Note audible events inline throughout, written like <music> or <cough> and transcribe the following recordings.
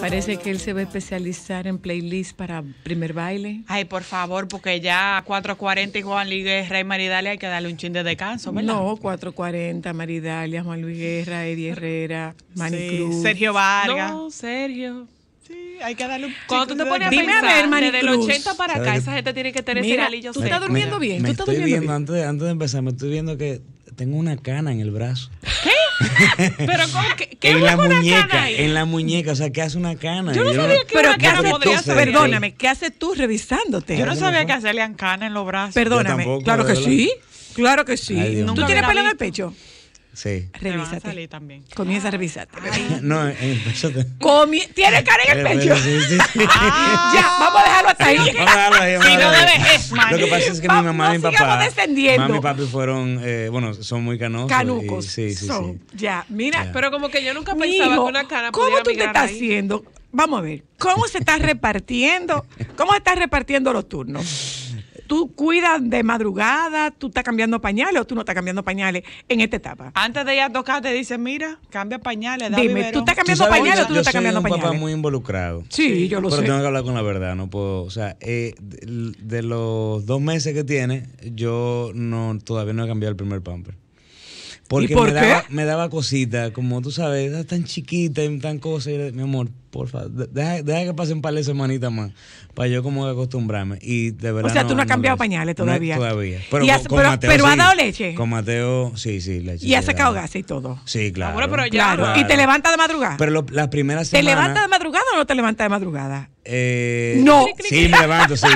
Parece que él se va a especializar en playlist para primer baile. Ay, por favor, porque ya 4.40 y Juan Luis Guerra y Maridalia hay que darle un chin de descanso, ¿verdad? No, 4.40, Maridalia, Juan Luis Guerra, Eddie Herrera, Manny Cruz. Sergio Vargas. No, Sergio. Sí, hay que darle un Cuando tú te pones a Dime pensar, a ver, desde el 80 para acá, esa gente tiene que tener ese Tú estás durmiendo bien. ¿tú estás durmiendo Antes, antes de empezar, me estoy viendo que tengo una cana en el brazo. ¿Qué? <laughs> Pero ¿cómo, en la muñeca, En la muñeca, o sea, ¿qué hace una cana? Yo no sabía que Pero una cana hace tú, Perdóname, ¿qué haces tú revisándote? Yo no sabía que hacerle cana en los brazos. Perdóname, claro que sí. Claro que sí. ¿Tú tienes pelo en el pecho? Sí. Revísate. también. Comienza a revisarte. <laughs> No, en eh, el eh, pecho pues, te... Tiene cara en el pecho. <laughs> Ah, ya, vamos a dejarlo hasta ahí. Vamos a dejarlo ahí. si no debes, man. Lo que pasa es que mi mamá y mi papá. descendiendo. Mamá y papi fueron, eh, bueno, son muy canosos. Canucos. sí, sí, son. sí. Ya, mira. Pero como que yo nunca pensaba Mijo, que una cara ¿Cómo tú te estás haciendo? Vamos a ver. ¿Cómo se está repartiendo? <laughs> ¿Cómo se repartiendo los turnos? tú cuidas de madrugada, tú estás cambiando pañales o tú no estás cambiando pañales en esta etapa. Antes de ir a tocar te dicen, mira, cambia pañales. Da Dime, ¿tú estás cambiando pañales o tú no estás cambiando soy cambiando un papá muy involucrado. Sí, yo lo sé. Pero tengo que hablar con la verdad, no puedo. O sea, eh, de, los dos meses que tiene, yo no todavía no he cambiado el primer pamper. Porque me, daba, me, cosita, como tú sabes, tan chiquita y tan cosa. mi amor, porfa, deja, deja que pasen un par de semanitas más para yo como acostumbrarme. Y de verdad. O sea, tú no has cambiado pañales todavía. todavía. Pero, pero, ha dado leche. Con Mateo, sí, sí, leche. Y ha sacado gas y todo. Sí, claro. Ah, pero ya, Y te levanta de madrugada. Pero lo, las primeras semanas. ¿Te levanta de madrugada o no te levanta de madrugada? Eh, no. Sí, me levanto, sí.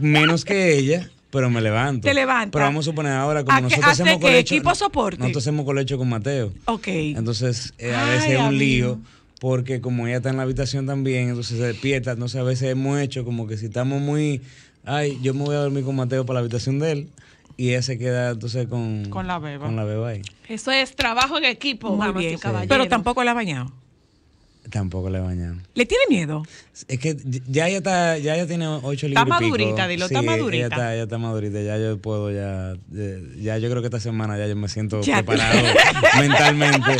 Menos que ella pero me levanto. Te levantas. Pero vamos a suponer ahora, como nosotros hacemos colecho. equipo soporte? Nosotros hacemos colecho con Mateo. Ok. Entonces, eh, a veces es un lío. Porque como ella está en la habitación también, entonces se despierta, entonces a veces hemos hecho como que si estamos muy, ay, yo me voy a dormir con Mateo para la habitación de él, y ella se queda entonces con, con la beba. Con la beba ahí. Eso es trabajo en equipo, bien, Pero tampoco la ha bañado. Tampoco le bañan. ¿Le tiene miedo? Es que ya ella está, ya ella tiene ocho libras. Está madurita, dilo, está madurita. ya está, ella está madurita, ya yo puedo, ya, eh, ya yo creo que esta semana ya yo me siento preparado <laughs> mentalmente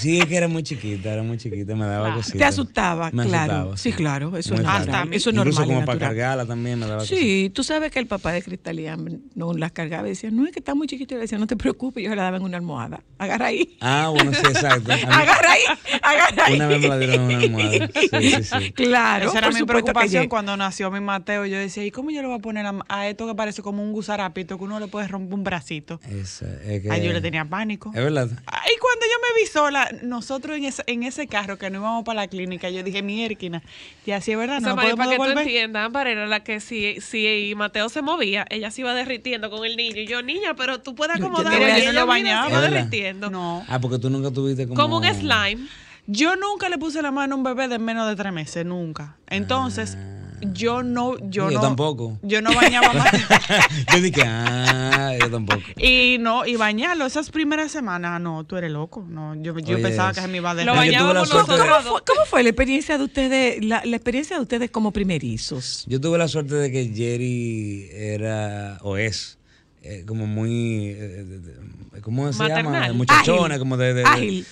sí, es que era muy chiquita, era muy chiquita, me daba cosita. Te asustaba, me claro. Asustaba, sí. claro, eso es normal. eso es como para cargarla también me daba Sí, tú sabes que el papá de Cristalía no las cargaba y decía, no, es que está muy chiquito. Y le decía, no te preocupes, yo la daba en una almohada. Agarra ahí. Ah, bueno, sí, exacto. agarra ahí, agarra ahí. Una vez me la dieron en una almohada. <laughs> Sí, sí, sí. Claro. Esa era mi preocupación cuando nació mi Mateo. Yo decía, ¿y cómo yo le voy a poner a, esto que parece como un gusarapito que uno le puede romper un bracito? Eso, ah, yo le tenía pánico. Es verdad. Ah, y cuando yo me sola, nosotros en ese, en ese carro que no íbamos para la clínica, yo dije, mi Erquina, ya sí es verdad, no o sea, para que tú entiendas, para era la que si, si Mateo se movía, ella se iba derritiendo con el niño. Y yo, niña, pero tú puedes acomodar. Yo, no bañaba. derritiendo. No. Ah, porque tú nunca tuviste como... Como un slime. Yo nunca le puse la mano a un bebé de menos de tres meses, nunca. Entonces... Ah. yo no yo, no, tampoco yo no bañaba más <laughs> yo dije ah tampoco. y no, y bañarlo esas primeras semanas, no, tú eres loco. No, yo, pensaba que se me iba a dejar. ¿Cómo, fue, la experiencia de ustedes, la, la, experiencia de ustedes como primerizos? Yo tuve la suerte de que Jerry era o es eh, como muy, como eh, ¿cómo se llama? Muchachona, como de,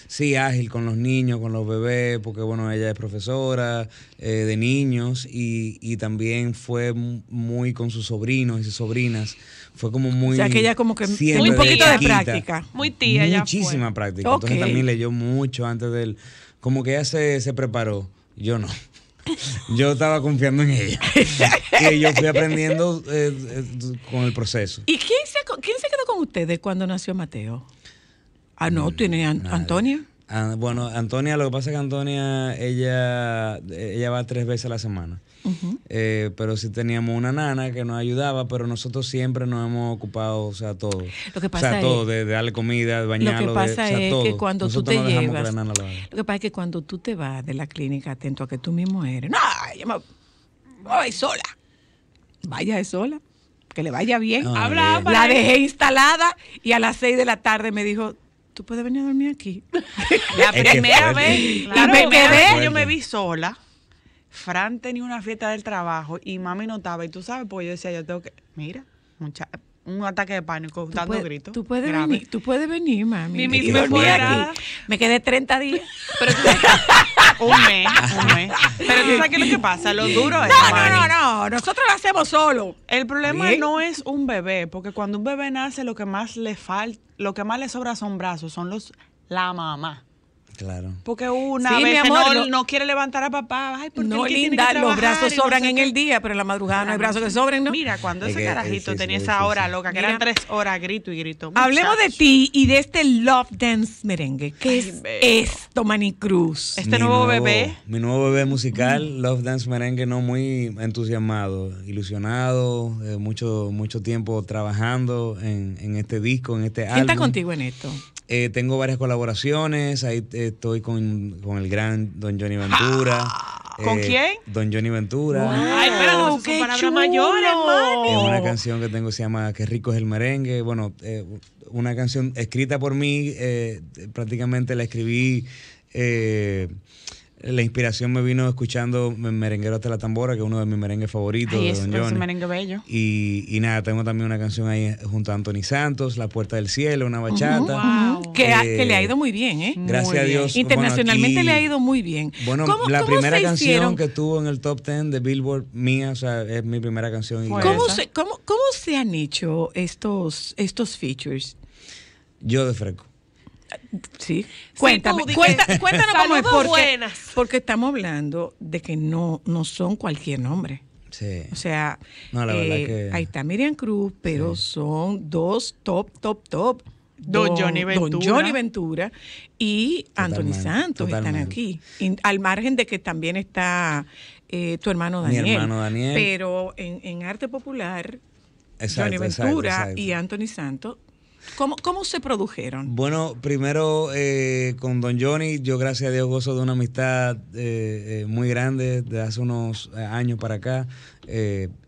sí, ágil con los niños, con los bebés, porque bueno, ella es profesora eh, de niños y, también fue muy con sus sobrinos y sus sobrinas. Fue como muy... O sea, que ella como que muy poquito de, práctica. Muy tía ya Muchísima práctica. Entonces también leyó mucho antes del... Como que ella se preparó, yo no yo estaba confiando en ella. <laughs> Y yo fui aprendiendo eh, eh, con el proceso. ¿Y quién se, quién se quedó con ustedes cuando nació Mateo? Ah, no, tiene Antonia. Ah, bueno, Antonia, lo que pasa es que Antonia, ella, ella va tres veces a la semana. Eh, pero si teníamos una nana que nos ayudaba, pero nosotros siempre nos hemos ocupado, o sea, todo. Lo que pasa todo, de, darle comida, de bañarlo. Lo que pasa es que cuando tú te llevas. lo, que pasa es que cuando tú te vas de la clínica, atento a que tú mismo eres. No, yo me voy sola. Vaya de sola que le vaya bien. Ah, la dejé instalada y a las 6 de la tarde me dijo, tú puedes venir a dormir aquí. <laughs> la primera vez. y me quedé. Yo me vi sola. Fran tenía una fiesta del trabajo y mami notaba Y tú sabes, pues yo decía, yo tengo que. Mira, un ataque de pánico, dando gritos. Tú puedes venir, tú puedes venir, mami. Me quedé 30 días. <laughs> Pero un mes, un mes. Pero tú sabes qué es lo que pasa, lo duro es. No, no, no, no, nosotros lo hacemos solo. El problema ¿Eh? no es un bebé, porque cuando un bebé nace, lo que más le falta, lo que más le sobra son brazos, son los la mamá. Claro. Porque una vez mi amor, no, quiere levantar a papá. Ay, no, linda, los brazos sobran en el día, pero en la madrugada no hay brazos que sobren, ¿no? Mira, cuando ese carajito eh, tenía esa hora loca, que eran tres horas, grito y grito. Hablemos de ti y de este Love Dance merengue. ¿Qué es esto, Manicruz? Este nuevo, bebé. Mi nuevo bebé musical, mm. Love Dance merengue, no muy entusiasmado, ilusionado, eh, mucho, mucho tiempo trabajando en, este disco, en este álbum. ¿Quién está contigo en esto? Eh, tengo varias colaboraciones. Ahí eh, estoy con, el gran Don Johnny Ventura. Ah, ¿Con eh, quién? Don Johnny Ventura. Ay, pero no qué palabras Es una canción que tengo se llama Qué rico es el merengue. Bueno, una canción escrita por mí. prácticamente la escribí la inspiración me vino escuchando Merenguero hasta la Tambora, que es uno de mis merengues favoritos. de Don merengue bello. Y, y, nada, tengo también una canción ahí junto a Anthony Santos, La Puerta del Cielo, una bachata. que, le ha eh, ido muy bien, ¿eh? Gracias a Dios. Internacionalmente le ha ido muy bien. Bueno, la primera canción que tuvo en el top 10 de Billboard mía, o sea, es mi primera canción. ¿Cómo se, cómo, ¿Cómo se han hecho estos, estos features? Yo de freco. Sí. Cuéntame, cuéntanos cómo es porque, buenas. porque estamos hablando de que no, no son cualquier nombre. Sí. O sea, eh, ahí está Miriam Cruz, pero son dos top, top, top. Don, Johnny Ventura. Johnny Ventura. y Anthony Santos están aquí. al margen de que también está eh, tu hermano Daniel. Mi hermano Daniel. Pero en, en arte popular, Johnny Ventura y Anthony Santos ¿Cómo, se produjeron? Bueno, primero eh, con Don Johnny, yo gracias a Dios gozo de una amistad eh, eh, muy grande de hace unos años para acá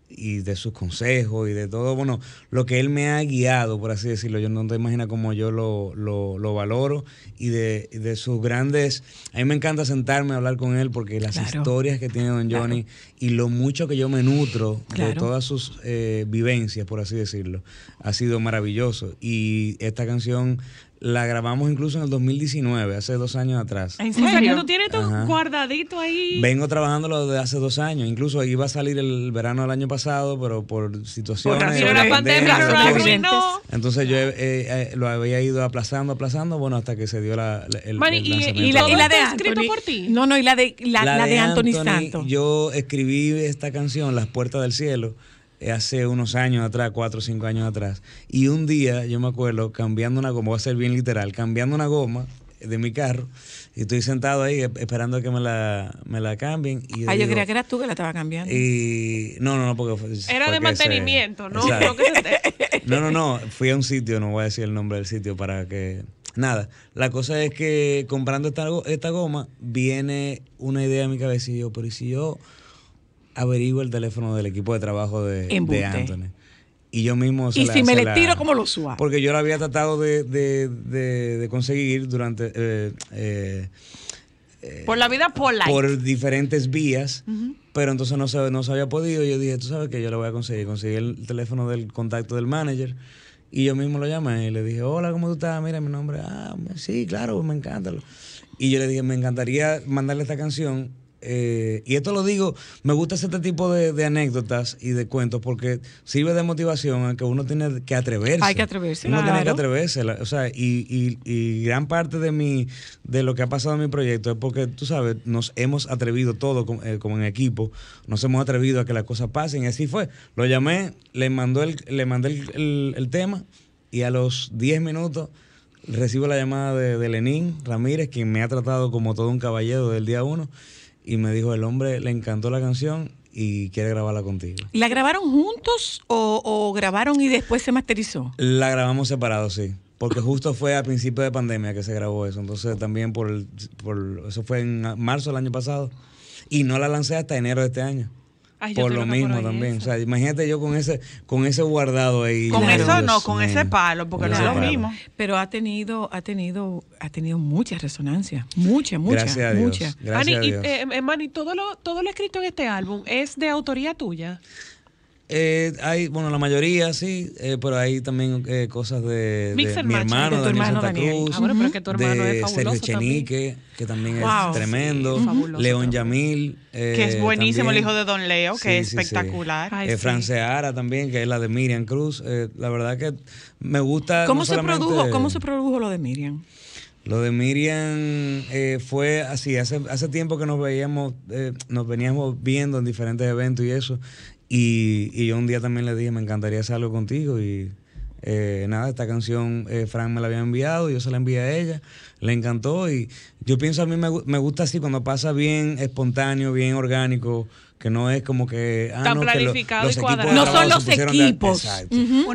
y de sus consejos y de todo, bueno, lo que él me ha guiado, por así decirlo, yo no te imaginas cómo yo lo, lo, valoro y de, sus grandes, a mí me encanta sentarme a hablar con él porque las historias que tiene don Johnny y lo mucho que yo me nutro de todas sus eh, vivencias, por así decirlo, ha sido maravilloso. Y esta canción la grabamos incluso en el 2019, hace dos años atrás. ¿En serio? ¿Tú tienes tu guardadito ahí? Vengo trabajándolo desde hace dos años. Incluso iba a salir el verano del año pasado, pero por situaciones... Por de, la pandemia, Entonces yo eh, eh, lo había ido aplazando, aplazando, bueno, hasta que se dio la, el, y, la, de escrito por ti? No, no, y la de, la, de, Anthony, Yo escribí esta canción, Las Puertas del Cielo, eh, hace unos años atrás, cuatro o cinco años atrás. Y un día, yo me acuerdo, cambiando una goma, voy a ser bien literal, cambiando una goma eh, de mi carro, y estoy sentado ahí esperando a que me la, me la cambien. ah, yo creía que eras tú que la estaba cambiando. Y, no, no, no, porque... Era de mantenimiento, ¿no? <laughs> no, no, no, fui a un sitio, no voy a decir el nombre del sitio para que... Nada, la cosa es que comprando esta, esta goma viene una idea a mi cabeza y yo, pero si yo averiguo el teléfono del equipo de trabajo de, Anthony. Y yo mismo Y si me le tiro, como lo suba. Porque yo lo había tratado de, de, de conseguir durante. Eh, eh, por la vida Por diferentes vías, pero entonces no se, no se había podido. Yo dije, tú sabes que yo lo voy a conseguir. Conseguí el teléfono del contacto del manager. Y yo mismo lo llamé y le dije, hola, ¿cómo tú estás? Mira mi nombre. Ah, sí, claro, me encanta. Y yo le dije, me encantaría mandarle esta canción eh, y esto lo digo, me gusta este tipo de, anécdotas y de cuentos porque sirve de motivación a que uno tiene que atreverse. Hay que atreverse. Uno tiene que atreverse. O sea, y, gran parte de mi, de lo que ha pasado en mi proyecto es porque, tú sabes, nos hemos atrevido todo como, eh, en equipo, nos hemos atrevido a que las cosas pasen. Y así fue. Lo llamé, le, mandó el, le mandé el, tema y a los 10 minutos recibo la llamada de, de Lenín Ramírez, quien me ha tratado como todo un caballero del día 1 y me dijo, el hombre le encantó la canción y quiere grabarla contigo. ¿La grabaron juntos o, grabaron y después se masterizó? La grabamos separados, sí. Porque justo fue a principio de pandemia que se grabó eso. Entonces también por, por eso fue en marzo del año pasado. Y no la lancé hasta enero de este año por lo mismo también. imagínate yo con ese, con ese guardado ahí. Con eso no, con ese palo, porque no es lo mismo. Pero ha tenido, ha tenido, ha tenido mucha resonancia. Mucha, mucha, Gracias Gracias todo lo, todo lo escrito en este álbum es de autoría tuya. Eh, hay, bueno, la mayoría sí, eh, pero hay también eh, cosas de, mi hermano, de Daniel hermano, ah, Cruz, que tu hermano de Sergio Chenique, que también es tremendo, León Yamil. que es buenísimo, el hijo de Don Leo, que es espectacular. Sí, Ay, Franceara también, que es la de Miriam Cruz. la verdad que me gusta... ¿Cómo, se, produjo, ¿cómo se produjo lo de Miriam? Lo de Miriam fue así, hace, hace tiempo que nos veíamos, nos veníamos viendo en diferentes eventos y eso, y, yo un día también le dije, me encantaría hacer algo contigo. Y eh, nada, esta canción eh, Frank me la había enviado, yo se la envié a ella, le encantó. Y yo pienso, a mí me, me gusta así, cuando pasa bien espontáneo, bien orgánico, que no es como que. Ah, Tan no, y cuadrado. No son los equipos.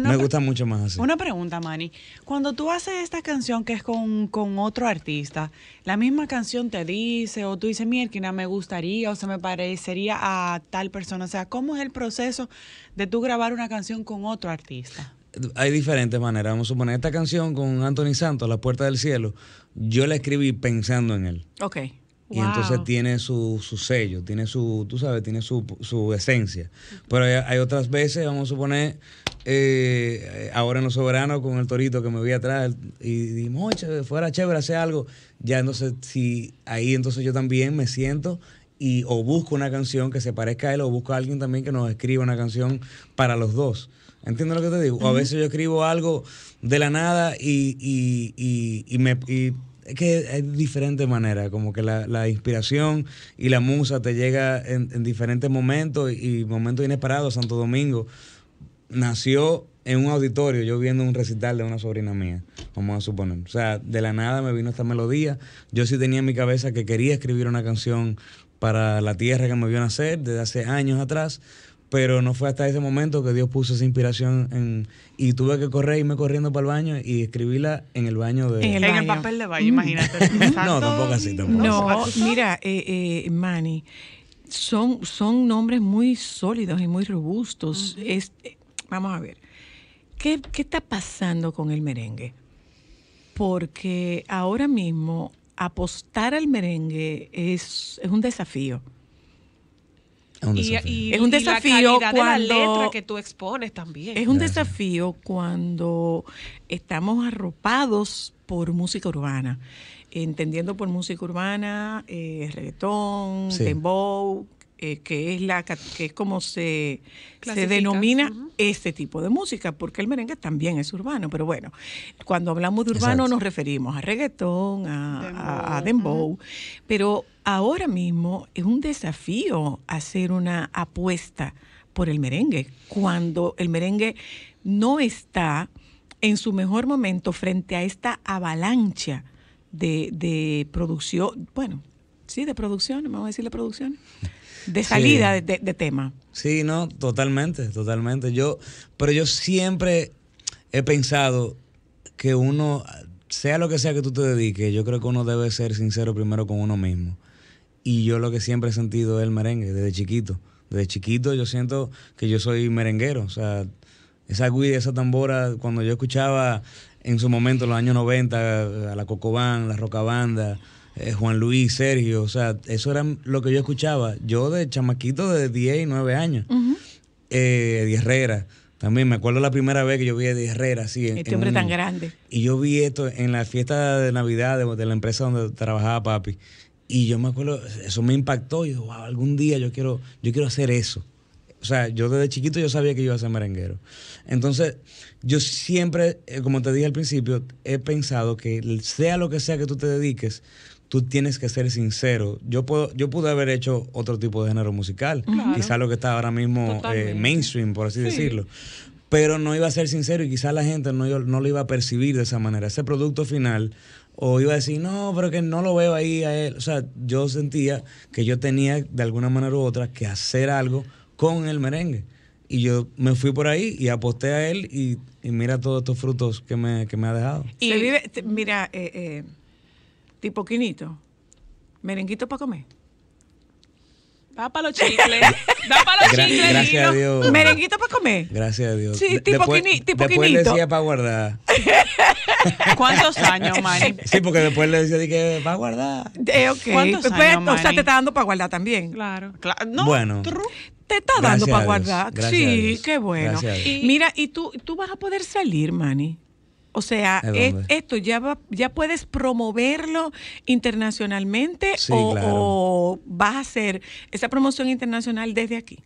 Me gusta mucho más así. Una pregunta, Manny. Cuando tú haces esta canción que es con, otro artista, la misma canción te dice, o tú dices, mira, me gustaría, o se me parecería a tal persona. O sea, ¿cómo es el proceso de tú grabar una canción con otro artista? hay diferentes maneras. Vamos a suponer esta canción con Anthony Santos, La Puerta del Cielo. Yo la escribí pensando en él. Ok. Y entonces tiene su, su, sello, tiene su, tú sabes, tiene su, esencia. Pero hay, otras veces, vamos a suponer, eh, ahora en Los Soberanos con el Torito que me voy atrás y dijimos, fuera chévere hace algo. Ya no sé si ahí entonces yo también me siento y o busco una canción que se parezca a él o busco a alguien también que nos escriba una canción para los dos. ¿Entiendes lo que te digo? O a veces yo escribo algo de la nada y, me... Y, es que hay diferentes maneras, como que la, inspiración y la musa te llega en, diferentes momentos y, y momentos inesperados. Santo Domingo nació en un auditorio, yo viendo un recital de una sobrina mía, vamos a suponer. O sea, de la nada me vino esta melodía. Yo sí tenía en mi cabeza que quería escribir una canción para la tierra que me vio nacer desde hace años atrás, pero no fue hasta ese momento que Dios puso esa inspiración y tuve que correr, irme corriendo para el baño y escribirla en el baño de... En el, papel de baño, imagínate. <laughs> no, tampoco así, tampoco. No, mira, eh, eh, Manny, son, son nombres muy sólidos y muy robustos. Eh, vamos a ver, ¿qué, ¿qué está pasando con el merengue? Porque ahora mismo apostar al merengue es, es un desafío y, es un desafío. cuando, la letra que tú expones también. Es un desafío cuando estamos arropados por música urbana entendiendo por música urbana, eh, reggaetón, sí. Eh, que es la que es como se, se denomina este tipo de música, porque el merengue también es urbano, pero bueno, cuando hablamos de urbano nos referimos a reggaetón, a dembow, pero ahora mismo es un desafío hacer una apuesta por el merengue, cuando el merengue no está en su mejor momento frente a esta avalancha de, de producción, bueno, sí, de producción, vamos a decir la producción <laughs> de salida de, tema. Sí, no, totalmente, totalmente. Yo, pero yo siempre he pensado que uno, sea lo que sea que tú te dediques, yo creo que uno debe ser sincero primero con uno mismo. Y yo lo que siempre he sentido es el merengue, desde chiquito. Desde chiquito yo siento que yo soy merenguero. O sea, esa guía, esa tambora, cuando yo escuchaba en su momento, los años 90, a la Cocobán, la Roca Banda, eh, Juan Luis, Sergio, o sea, eso era lo que yo escuchaba. Yo de chamaquito de 10 y 9 años, uh Herrera. También me acuerdo la primera vez que yo vi a Eddie Herrera, sí. este hombre tan grande. Y yo vi esto en la fiesta de Navidad de, la empresa donde trabajaba papi. Y yo me acuerdo, eso me impactó. Y yo, wow, algún día yo quiero, yo quiero hacer eso. O sea, yo desde chiquito yo sabía que yo iba a ser merenguero. Entonces, yo siempre, eh, como te dije al principio, he pensado que sea lo que sea que tú te dediques, tú tienes que ser sincero. Yo, puedo, yo pude haber hecho otro tipo de género musical, Quizás lo que está ahora mismo eh, mainstream, por así decirlo pero no iba a ser sincero y quizás la gente no, no lo iba a percibir de esa manera. Ese producto final, o iba a decir, no, pero que no lo veo ahí a él. O sea, yo sentía que yo tenía de alguna manera u otra que hacer algo con el merengue. Y yo me fui por ahí y aposté a él y, mira todos estos frutos que me, ha dejado. Y vive, mira, eh, eh tipo quinito, merenguito para comer. Va para los chicles. Va <laughs> para los chicles. Gracias a Dios. Merenguito para comer. Gracias a Dios. Sí, tipo, quinito. después decía para guardar. <laughs> ¿Cuántos años, Mani? Sí, porque después le decía que va guardar. ¿Cuántos pues, pues, años, O sea, te está dando para guardar también. Claro. No, bueno. te está dando para guardar. sí, qué bueno. Y, Mira, y tú, tú vas a poder salir, Mani. O sea, esto ya ya puedes promoverlo internacionalmente o, vas a hacer esa promoción internacional desde aquí.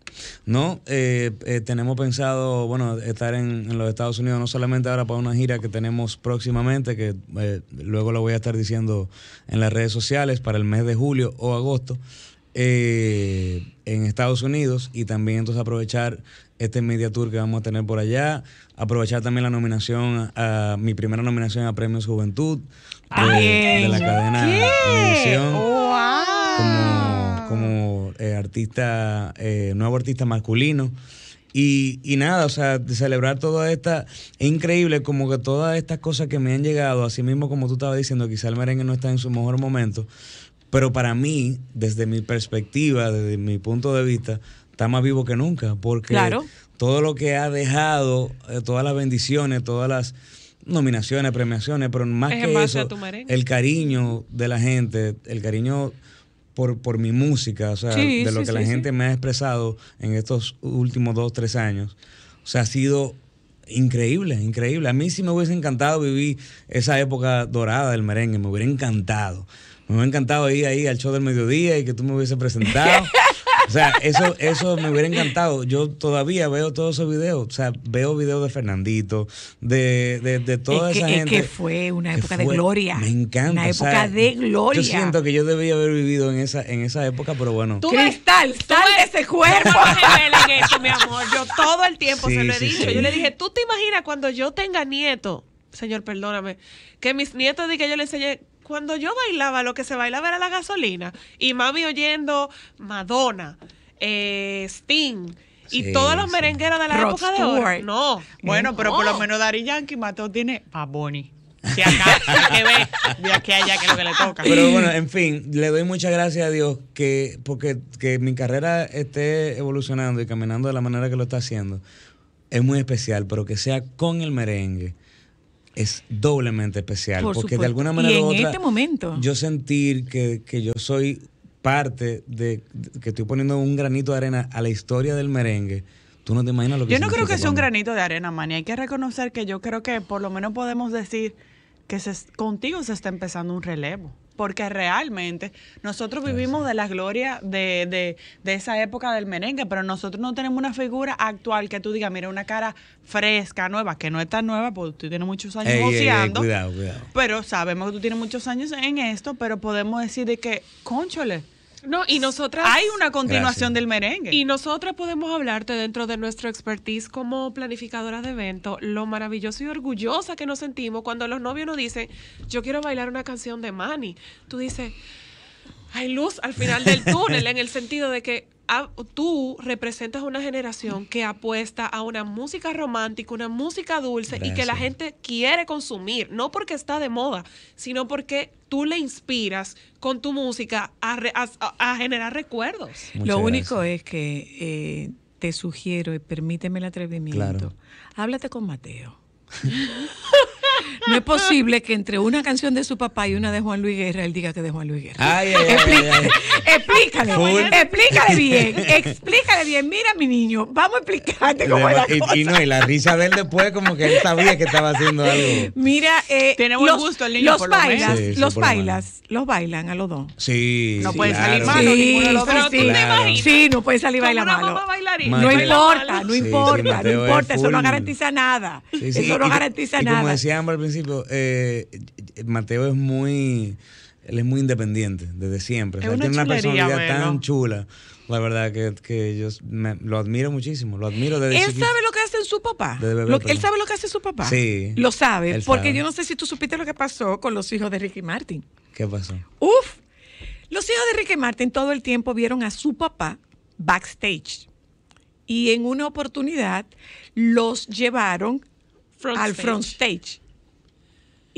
No, eh, eh, tenemos pensado, bueno, estar en, los Estados Unidos no solamente ahora para una gira que tenemos próximamente, que eh, luego lo voy a estar diciendo en las redes sociales para el mes de julio o agosto. en Estados Unidos y también entonces aprovechar este media tour que vamos a tener por allá, aprovechar también la nominación, a, mi primera nominación a Premios Juventud de, la cadena de Como, eh, artista, eh, nuevo artista masculino. Y, y, nada, o sea, de celebrar toda esta, es increíble como que todas estas cosas que me han llegado, así mismo como tú estabas diciendo, quizá el merengue no está en su mejor momento, pero para mí, desde mi perspectiva, desde mi punto de vista, está más vivo que nunca, porque claro todo lo que ha dejado, eh, todas las bendiciones, todas las nominaciones, premiaciones, pero más que eso, el cariño de la gente, el cariño por, por mi música, o sea, de lo que la gente me ha expresado en estos últimos dos, tres años, o sea, ha sido increíble, increíble. A mí sí me hubiese encantado vivir esa época dorada del merengue, me hubiera encantado. Me hubiera encantado ir ahí al show del mediodía y que tú me hubiese presentado. <laughs> O sea, eso, eso me hubiera encantado. Yo todavía veo todos esos videos. O sea, veo videos de Fernandito, de, de, de toda esa gente. Es que fue una época de gloria. Me encanta. Una época de gloria. Yo siento que yo debía haber vivido en esa, en esa época, pero bueno. Tú cristal, sal de ese cuerpo. No en eso, mi amor. Yo todo el tiempo se lo he dicho. Yo le dije, ¿tú te imaginas cuando yo tenga nieto? Señor, perdóname. Que mis nietos digan que yo le enseñé cuando yo bailaba, lo que se bailaba era la gasolina. Y mami oyendo Madonna, eh, Sting. Y todos los merengueros de la época de hoy. No. Bueno, pero por lo menos Dari Yankee Mateo tiene a Bonnie. acá, que ve, de aquí allá, que lo que le toca. Pero bueno, en fin, le doy muchas gracias a Dios que, porque que mi carrera esté evolucionando y caminando de la manera que lo está haciendo. Es muy especial, pero que sea con el merengue es doblemente especial. porque de alguna manera en otra, este yo sentir que, que yo soy parte de, que estoy poniendo un granito de arena a la historia del merengue. Tú no te imaginas lo que Yo no creo que sea un granito de arena, y Hay que reconocer que yo creo que por lo menos podemos decir que contigo se está empezando un relevo porque realmente nosotros vivimos de la gloria de, de, de, esa época del merengue, pero nosotros no tenemos una figura actual que tú digas, mira, una cara fresca, nueva, que no es tan nueva, porque tú tienes muchos años boceando. cuidado, cuidado. Pero sabemos que tú tienes muchos años en esto, pero podemos decir de que, conchole, no, y nosotras. Hay una continuación del merengue. Y nosotras podemos hablarte dentro de nuestro expertise como planificadoras de eventos, lo maravilloso y orgullosa que nos sentimos cuando los novios nos dicen, yo quiero bailar una canción de Manny. Tú dices, hay luz al final del <laughs> túnel, en el sentido de que tú representas una generación que apuesta a una música romántica, una música dulce y que la gente quiere consumir, no porque está de moda, sino porque tú le inspiras con tu música a, generar recuerdos. Lo único es que eh, te sugiero, y permíteme el atrevimiento, háblate con Mateo. <laughs> no es posible que entre una canción de su papá y una de Juan Luis Guerra él diga que de Juan Luis Guerra. explícale, explícale bien, explícale bien. Mira, mi niño, vamos a explicarte cómo es y, no, y la risa de él después, como que él sabía que estaba haciendo algo. Mira, eh, tenemos los, gusto el niño, los bailas, los bailas, los bailan a los dos. Sí, no puede salir malo ninguno de los dos. Sí, no puede salir baila malo. No, importa, no importa, no importa, no importa, eso no garantiza nada. Eso no garantiza nada. Como decíamos al principio, eh, Mateo es muy, él es muy independiente desde siempre. tiene una personalidad tan chula. La verdad que, que yo lo admiro muchísimo, lo admiro desde Él sabe lo que hace en su papá. él sabe lo que hace su papá. Sí. Lo sabe, porque yo no sé si tú supiste lo que pasó con los hijos de Ricky Martin. ¿Qué pasó? Uf. Los hijos de Ricky Martin todo el tiempo vieron a su papá backstage. Y en una oportunidad los llevaron al front stage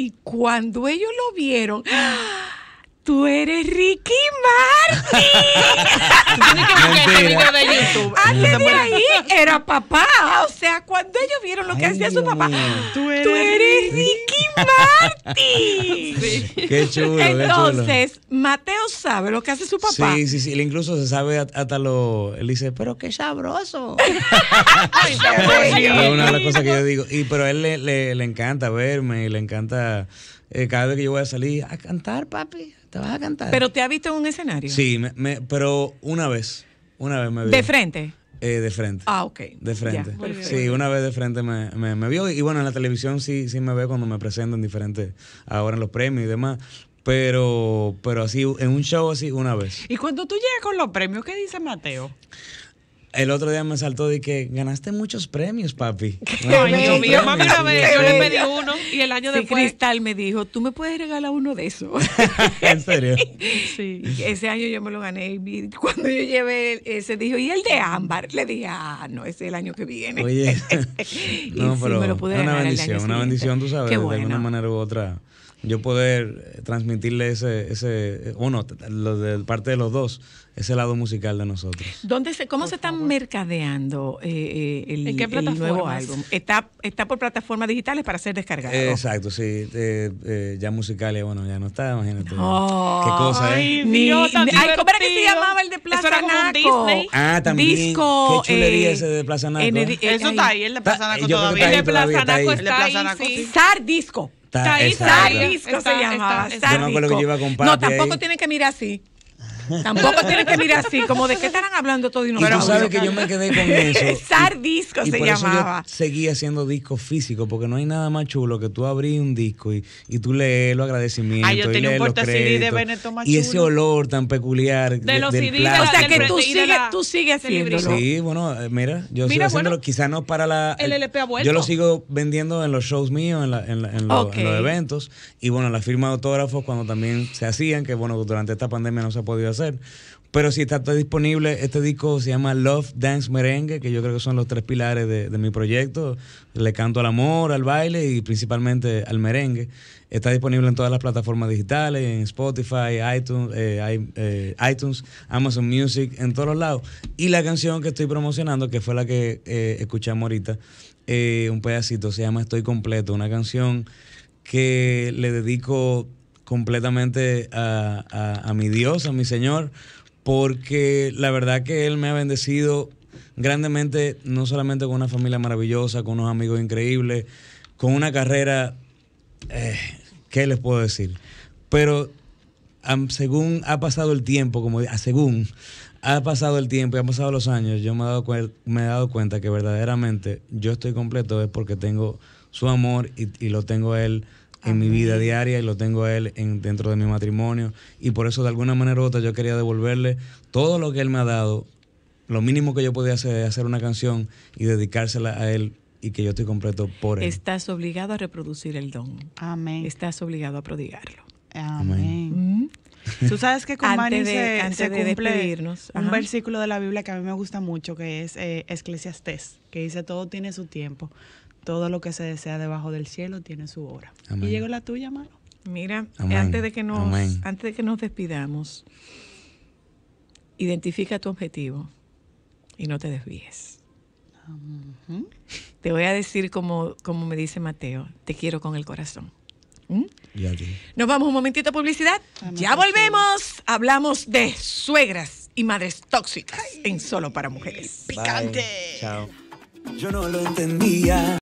y cuando ellos lo vieron, ¡ah! tú eres Ricky Martin. <laughs> Tienes que buscar ese video de YouTube. Antes de ahí era papá. O sea, cuando ellos vieron lo que hacía su papá, tú eres, Ricky Martin. Qué chulo. Entonces, Mateo sabe lo que hace su papá. Sí, sí, sí. incluso se sabe hasta lo. Él dice, pero qué sabroso. <laughs> Ay, Es una de las cosas que yo digo. Y pero a él le, le, le encanta verme y le encanta. Eh, cada vez que yo voy a salir, a cantar, papi, te vas a cantar. ¿Pero te ha visto en un escenario? Sí, me, pero una vez, una vez me vio. ¿De frente? Eh, de frente. Ah, ok. De frente. sí, una vez de frente me, vio. Y bueno, en la televisión sí, sí me ve cuando me presentan en diferentes, ahora en los premios y demás. Pero, pero así, en un show así, una vez. ¿Y cuando tú llegas con los premios, qué dice Mateo? El otro día me saltó de que ganaste muchos premios, papi. <laughs> yo le pedí uno y el año después. Cristal me dijo, tú me puedes regalar uno de esos. <laughs> ¿En serio? <laughs> Sí. Ese año yo me lo gané y cuando yo llevé ese dijo, ¿y el de ámbar? Le dije, ah, no, ese es el año que viene. Oye, no, pero me lo pude una bendición, una bendición, tú sabes, de una manera u otra yo poder eh, transmitirle ese, ese bueno, eh, lo de parte de los dos, ese lado musical de nosotros. ¿Dónde se, ¿Cómo se están mercadeando eh, eh el, nuevo álbum? ¿Está, ¿Está por plataformas digitales para ser descargado? Exacto, sí. Eh, ya musicales, bueno, ya no está, imagínate. qué cosa, ay, ¿eh? Dios, tan ay, ¿Cómo era que se llamaba el de Plaza Eso era como Disney. Ah, también. Disco, qué chulería ese de Plaza Naco. Eso está ahí, el de Plaza Naco todavía. El de Plaza Naco está ahí, sí. Sar Disco. Está, Taís, Taís, se llamaba. Está, está, yo no, lo que yo iba a no, tampoco tiene que mirar así. Tampoco tienes que mirar así, como de qué estarán hablando todos y no. Y tú sabes que yo me quedé con <laughs> eso. Disco y se por llamaba. Eso yo seguí haciendo discos físicos, porque no hay nada más chulo que tú abrís un disco y, y tú lees los agradecimientos. Ah, yo tenía un porta CD de Benetton Y ese olor tan peculiar. De, los CD. O sea que tú sigues, tú sigues Sí, bueno, eh, mira, yo sigo haciéndolo, quizá no para la. Eh, yo lo sigo vendiendo en los shows míos, en, la, en, en, los, en los eventos. Y bueno, la firma de autógrafos, cuando también se hacían, que bueno, durante esta pandemia no se ha podido hacer pero si está disponible. Este disco se llama Love, Dance, Merengue, que yo creo que son los tres pilares de, mi proyecto. Le canto al amor, al baile y principalmente al merengue. Está disponible en todas las plataformas digitales, en Spotify, iTunes, eh, eh iTunes Amazon Music, en todos los lados. Y la canción que estoy promocionando, que fue la que eh, escuchamos ahorita, eh, un pedacito, se llama Estoy Completo, una canción que le dedico completamente a, a, mi Dios, a mi Señor, porque la verdad que Él me ha bendecido grandemente, no solamente con una familia maravillosa, con unos amigos increíbles, con una carrera, eh, ¿qué les puedo decir? Pero según ha pasado el tiempo, como ah, según ha pasado el tiempo y han pasado los años, yo me he, dado me he dado cuenta que verdaderamente yo estoy completo es porque tengo su amor y, y lo tengo Él en mi vida diaria y lo tengo a él en, dentro de mi matrimonio. Y por eso de alguna manera u otra yo quería devolverle todo lo que él me ha dado. Lo mínimo que yo podía hacer es hacer una canción y dedicársela a él y que yo estoy completo por él. Estás obligado a reproducir el don. Amén. Estás obligado a prodigarlo. Amén. Mm. Tú sabes que con Mari se, cumple un versículo de la Biblia que a mí me gusta mucho, que es eh, que dice, todo tiene su tiempo, todo lo que se desea debajo del cielo tiene su hora. Y llegó la tuya, mano. Mira, antes de que nos antes que nos despidamos, identifica tu objetivo y no te desvíes. Te voy a decir como, como me dice Mateo, te quiero con el corazón. ¿Mm? Nos vamos un momentito a publicidad. ya volvemos. Hablamos de suegras y madres tóxicas en Solo para Mujeres. Picante. Chao. Yo no lo entendía.